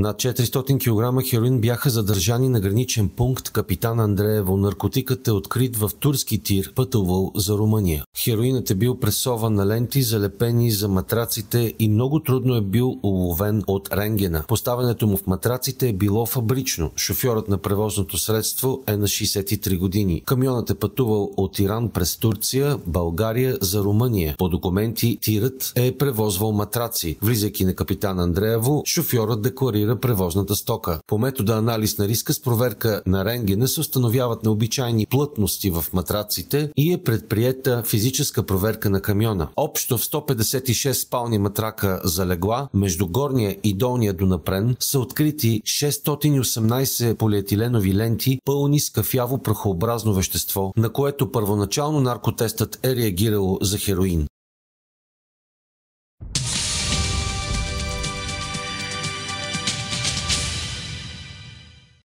Над 400 кг хероин бяха задържани на граничен пункт Капитан Андреево. Наркотикът е открит в турски тир, пътувал за Румъния. Хероинът е бил пресован на ленти, залепени за матраците и много трудно е бил уловен от рентгена. Поставянето му в матраците е било фабрично. Шофьорът на превозното средство е на 63 години. Камионът е пътувал от Иран през Турция, България за Румъния. По документи тирът е превозвал матраци. Влизайки на Капитан Андреево, шофьорът декларира контролира превозната стока. По метода анализ на риска с проверка на рентгена се установяват необичайни плътности в матраците и е предприета физическа проверка на камиона. Общо в 156 спални матрака за легла между горния и долния донапрен са открити 618 полиетиленови ленти, пълни с кафяво прахообразно вещество, на което първоначално наркотестът е реагирал за хероин.